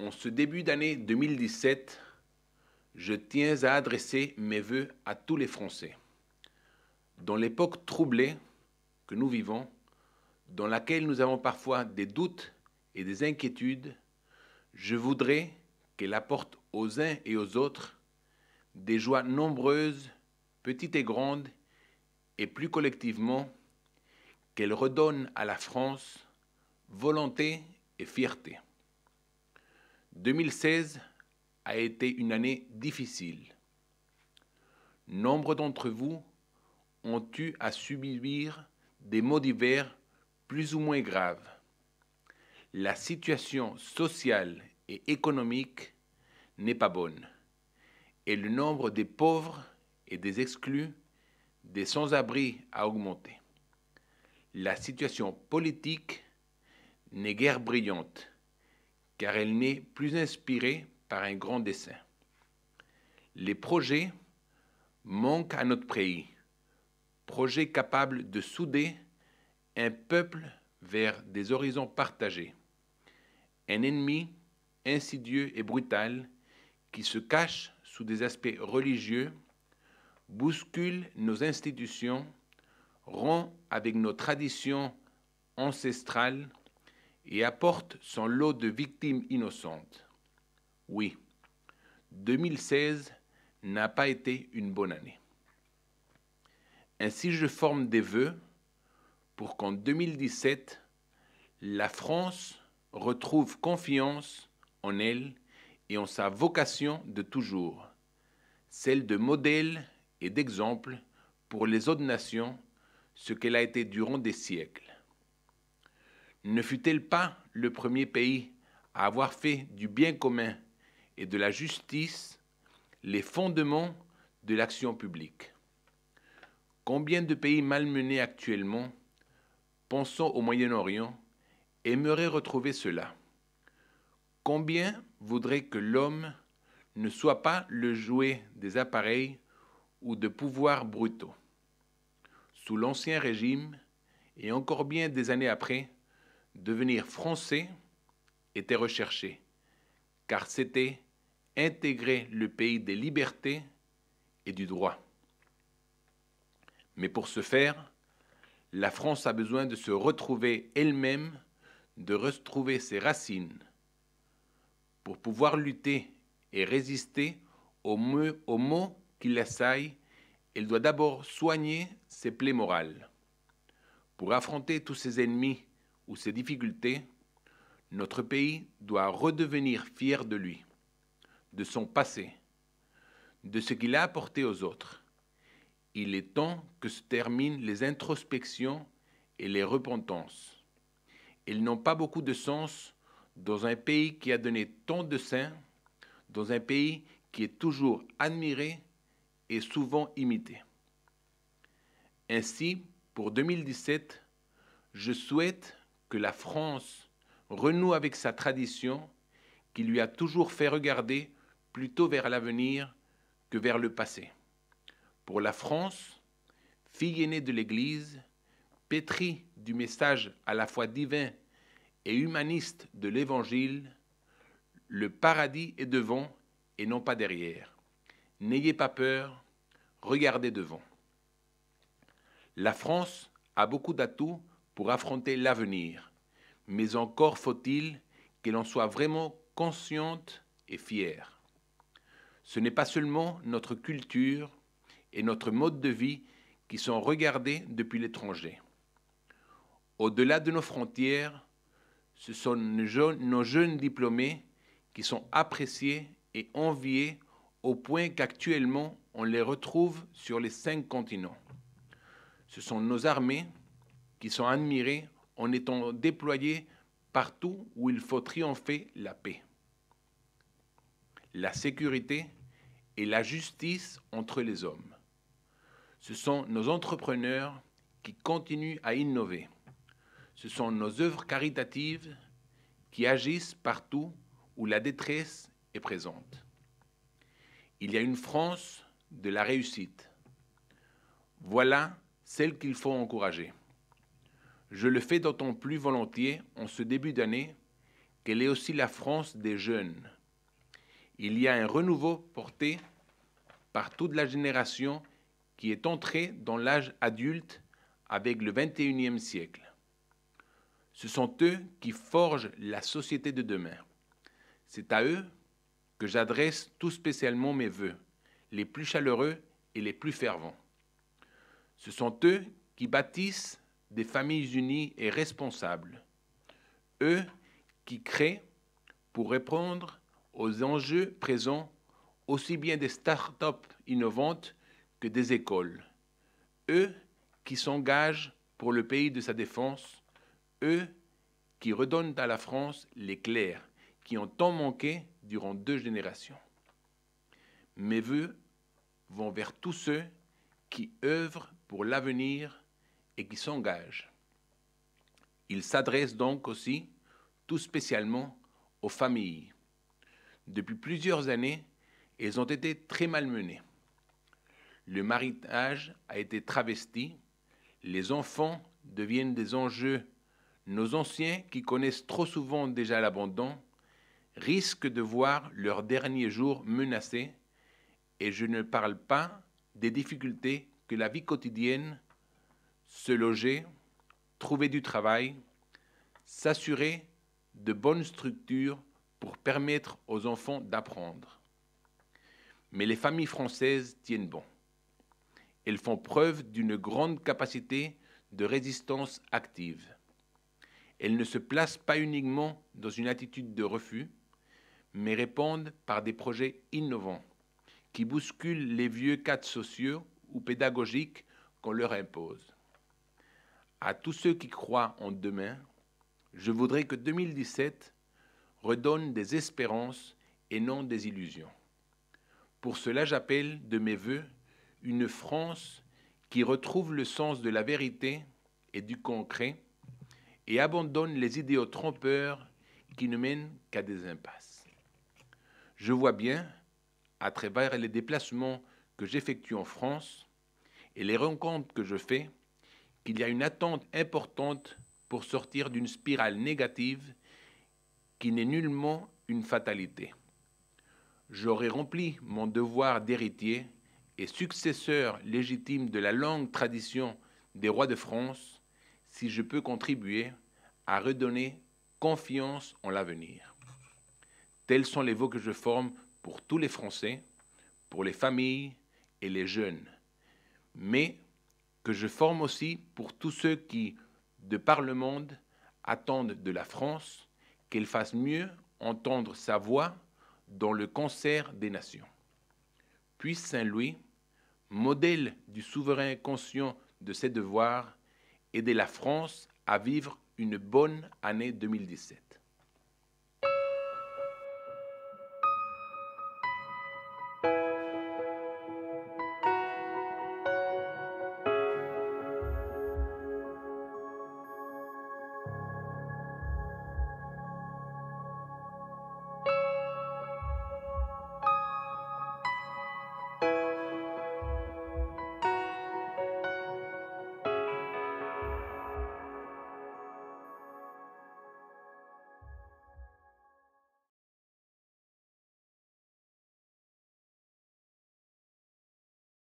En ce début d'année 2017, je tiens à adresser mes voeux à tous les Français. Dans l'époque troublée que nous vivons, dans laquelle nous avons parfois des doutes et des inquiétudes, je voudrais qu'elle apporte aux uns et aux autres des joies nombreuses, petites et grandes, et plus collectivement, qu'elle redonne à la France volonté et fierté. 2016 a été une année difficile. Nombre d'entre vous ont eu à subir des maux divers plus ou moins graves. La situation sociale et économique n'est pas bonne et le nombre des pauvres et des exclus, des sans-abri a augmenté. La situation politique n'est guère brillante car elle n'est plus inspirée par un grand dessein. Les projets manquent à notre pays, projets capables de souder un peuple vers des horizons partagés. Un ennemi insidieux et brutal qui se cache sous des aspects religieux bouscule nos institutions, rompt avec nos traditions ancestrales et apporte son lot de victimes innocentes. Oui, 2016 n'a pas été une bonne année. Ainsi, je forme des vœux pour qu'en 2017, la France retrouve confiance en elle et en sa vocation de toujours, celle de modèle et d'exemple pour les autres nations, ce qu'elle a été durant des siècles. Ne fut elle pas le premier pays à avoir fait du bien commun et de la justice les fondements de l'action publique Combien de pays malmenés actuellement, pensons au Moyen-Orient, aimeraient retrouver cela Combien voudraient que l'homme ne soit pas le jouet des appareils ou de pouvoirs brutaux Sous l'Ancien Régime, et encore bien des années après, Devenir français était recherché, car c'était intégrer le pays des libertés et du droit. Mais pour ce faire, la France a besoin de se retrouver elle-même, de retrouver ses racines, pour pouvoir lutter et résister aux, maux qui l'assaillent. Elle doit d'abord soigner ses plaies morales. Pour affronter tous ses ennemis ou ses difficultés, notre pays doit redevenir fier de lui, de son passé, de ce qu'il a apporté aux autres. Il est temps que se terminent les introspections et les repentances. Elles n'ont pas beaucoup de sens dans un pays qui a donné tant de saints, dans un pays qui est toujours admiré et souvent imité. Ainsi, pour 2017, je souhaite que la France renoue avec sa tradition qui lui a toujours fait regarder plutôt vers l'avenir que vers le passé. Pour la France, fille aînée de l'Église, pétrie du message à la fois divin et humaniste de l'Évangile, le paradis est devant et non pas derrière. N'ayez pas peur, regardez devant. La France a beaucoup d'atouts pour affronter l'avenir, mais encore faut-il que l'on soit vraiment consciente et fière. Ce n'est pas seulement notre culture et notre mode de vie qui sont regardés depuis l'étranger. Au-delà de nos frontières, ce sont nos jeunes, nos jeunes diplômés qui sont appréciés et enviés au point qu'actuellement on les retrouve sur les cinq continents. Ce sont nos armées, qui sont admirés en étant déployés partout où il faut triompher la paix. La sécurité et la justice entre les hommes. Ce sont nos entrepreneurs qui continuent à innover. Ce sont nos œuvres caritatives qui agissent partout où la détresse est présente. Il y a une France de la réussite. Voilà celle qu'il faut encourager. Je le fais d'autant plus volontiers en ce début d'année qu'elle est aussi la France des jeunes. Il y a un renouveau porté par toute la génération qui est entrée dans l'âge adulte avec le 21e siècle. Ce sont eux qui forgent la société de demain. C'est à eux que j'adresse tout spécialement mes voeux, les plus chaleureux et les plus fervents. Ce sont eux qui bâtissent des familles unies et responsables, eux qui créent pour répondre aux enjeux présents aussi bien des start-up innovantes que des écoles, eux qui s'engagent pour le pays de sa défense, eux qui redonnent à la France l'éclair qui ont tant manqué durant deux générations. Mes voeux vont vers tous ceux qui œuvrent pour l'avenir et qui s'engagent. Il s'adresse donc aussi tout spécialement aux familles. Depuis plusieurs années, elles ont été très malmenées. Le mariage a été travesti, les enfants deviennent des enjeux. Nos anciens, qui connaissent trop souvent déjà l'abandon, risquent de voir leurs derniers jours menacés, et je ne parle pas des difficultés que la vie quotidienne se loger, trouver du travail, s'assurer de bonnes structures pour permettre aux enfants d'apprendre. Mais les familles françaises tiennent bon. Elles font preuve d'une grande capacité de résistance active. Elles ne se placent pas uniquement dans une attitude de refus, mais répondent par des projets innovants qui bousculent les vieux cadres sociaux ou pédagogiques qu'on leur impose à tous ceux qui croient en demain, je voudrais que 2017 redonne des espérances et non des illusions. Pour cela, j'appelle de mes voeux une France qui retrouve le sens de la vérité et du concret et abandonne les idéaux trompeurs qui ne mènent qu'à des impasses. Je vois bien, à travers les déplacements que j'effectue en France et les rencontres que je fais, qu'il y a une attente importante pour sortir d'une spirale négative qui n'est nullement une fatalité. J'aurai rempli mon devoir d'héritier et successeur légitime de la longue tradition des rois de France si je peux contribuer à redonner confiance en l'avenir. Tels sont les vœux que je forme pour tous les Français, pour les familles et les jeunes, mais que je forme aussi pour tous ceux qui, de par le monde, attendent de la France qu'elle fasse mieux entendre sa voix dans le concert des nations. puis Saint-Louis, modèle du souverain conscient de ses devoirs, aider la France à vivre une bonne année 2017.